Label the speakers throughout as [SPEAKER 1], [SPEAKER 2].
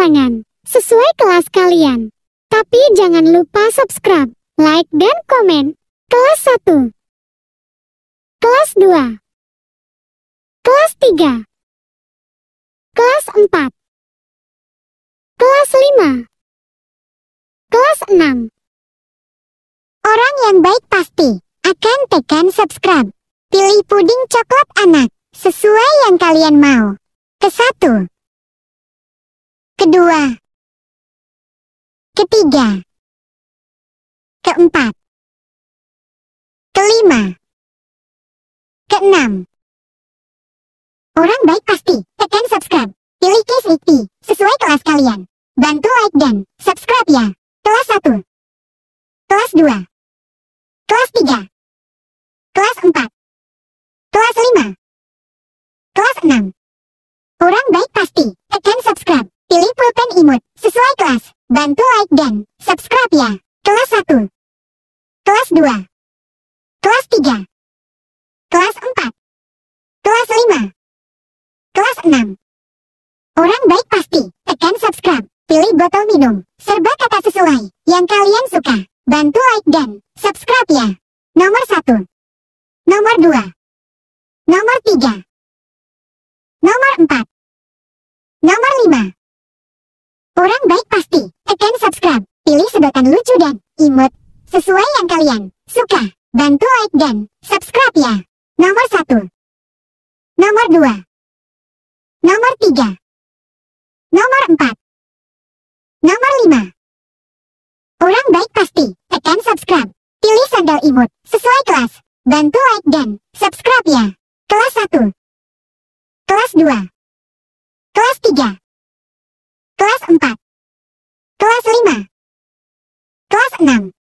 [SPEAKER 1] kalangan, sesuai kelas kalian. Tapi jangan lupa subscribe, like, dan komen. Kelas 1 Kelas 2 Kelas 3 Kelas 4 Kelas 5 Kelas 6 Orang yang baik pasti akan tekan subscribe. Pilih puding coklat anak sesuai yang kalian mau. Kesatu kedua, ketiga, keempat, kelima, keenam. Orang baik pasti, tekan subscribe. Pilih case weekly, sesuai kelas kalian. Bantu like dan subscribe ya. Kelas 1 Kelas 2 Kelas 3 Kelas 4 Kelas 5 Kelas 6 Orang baik pasti, tekan subscribe. Pilih pulpen imut, sesuai kelas. Bantu like dan subscribe ya. Kelas 1 Kelas 2 Kelas 3 Kelas 4 Kelas 5 Kelas 6 Orang baik pasti, tekan subscribe. Pilih botol minum, serba kata sesuai, yang kalian suka. Bantu like dan subscribe ya. Nomor 1 Nomor 2 Nomor 3 Nomor 4 Nomor 5 Orang baik pasti. Tekan subscribe, pilih sedotan lucu dan imut sesuai yang kalian suka. Bantu like dan subscribe ya. Nomor 1. Nomor 2. Nomor 3. Nomor 4. Nomor 5. Orang baik pasti. Tekan subscribe. Pilih sandal imut sesuai kelas. Bantu like dan subscribe ya. Kelas satu, Kelas dua, Kelas tiga. 4. Kelas 5. Kelas 6.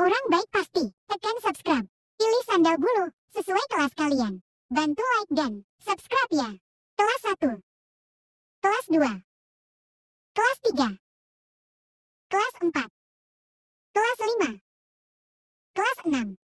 [SPEAKER 1] Orang baik pasti, tekan subscribe. Pilih sandal bulu, sesuai kelas kalian. Bantu like dan subscribe ya. Kelas 1. Kelas 2. Kelas 3. Kelas 4. Kelas 5. Kelas 6.